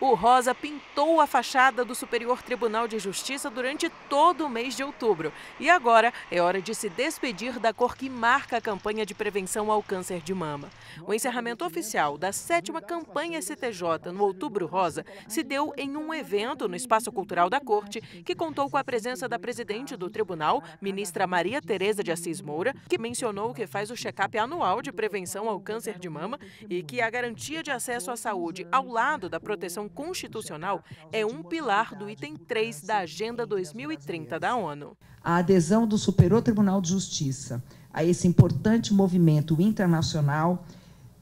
O rosa pintou a fachada do Superior Tribunal de Justiça durante todo o mês de outubro. E agora é hora de se despedir da cor que marca a campanha de prevenção ao câncer de mama. O encerramento oficial da sétima campanha CTJ no Outubro Rosa se deu em um evento no Espaço Cultural da Corte, que contou com a presença da presidente do tribunal, ministra Maria Tereza de Assis Moura, que mencionou que faz o check-up anual de prevenção ao câncer de mama e que a garantia de acesso à saúde, ao lado da proteção constitucional é um pilar do item 3 da Agenda 2030 da ONU. A adesão do Superior Tribunal de Justiça a esse importante movimento internacional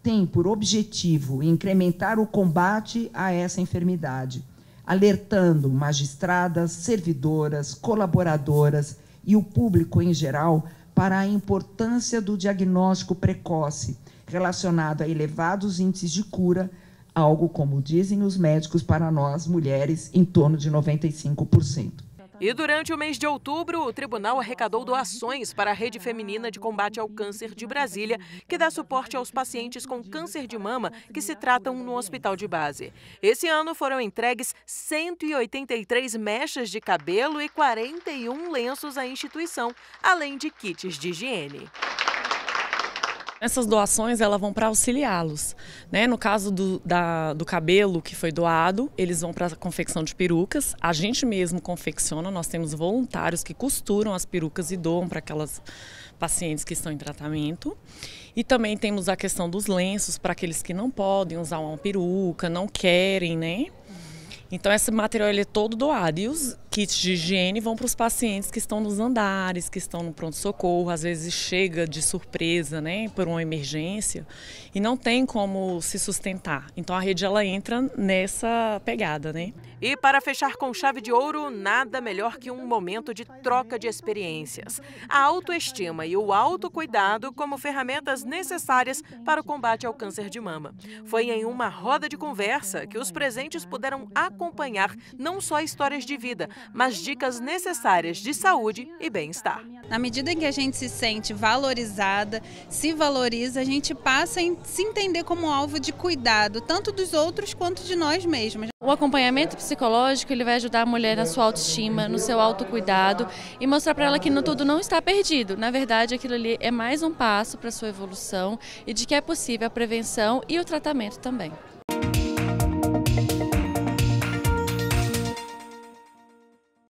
tem por objetivo incrementar o combate a essa enfermidade, alertando magistradas, servidoras, colaboradoras e o público em geral para a importância do diagnóstico precoce relacionado a elevados índices de cura algo como dizem os médicos para nós mulheres, em torno de 95%. E durante o mês de outubro, o tribunal arrecadou doações para a Rede Feminina de Combate ao Câncer de Brasília, que dá suporte aos pacientes com câncer de mama que se tratam no hospital de base. Esse ano foram entregues 183 mechas de cabelo e 41 lenços à instituição, além de kits de higiene. Essas doações elas vão para auxiliá-los. Né? No caso do, da, do cabelo que foi doado, eles vão para a confecção de perucas. A gente mesmo confecciona, nós temos voluntários que costuram as perucas e doam para aquelas pacientes que estão em tratamento. E também temos a questão dos lenços para aqueles que não podem usar uma peruca, não querem, né? Então esse material ele é todo doado. E os, kits de higiene vão para os pacientes que estão nos andares, que estão no pronto-socorro, às vezes chega de surpresa, né, por uma emergência, e não tem como se sustentar. Então a rede ela entra nessa pegada, né? E para fechar com chave de ouro, nada melhor que um momento de troca de experiências. A autoestima e o autocuidado como ferramentas necessárias para o combate ao câncer de mama. Foi em uma roda de conversa que os presentes puderam acompanhar não só histórias de vida, mas dicas necessárias de saúde e bem-estar. Na medida em que a gente se sente valorizada, se valoriza, a gente passa a se entender como alvo de cuidado, tanto dos outros quanto de nós mesmos. O acompanhamento psicológico ele vai ajudar a mulher na sua autoestima, no seu autocuidado e mostrar para ela que no tudo não está perdido. Na verdade, aquilo ali é mais um passo para a sua evolução e de que é possível a prevenção e o tratamento também.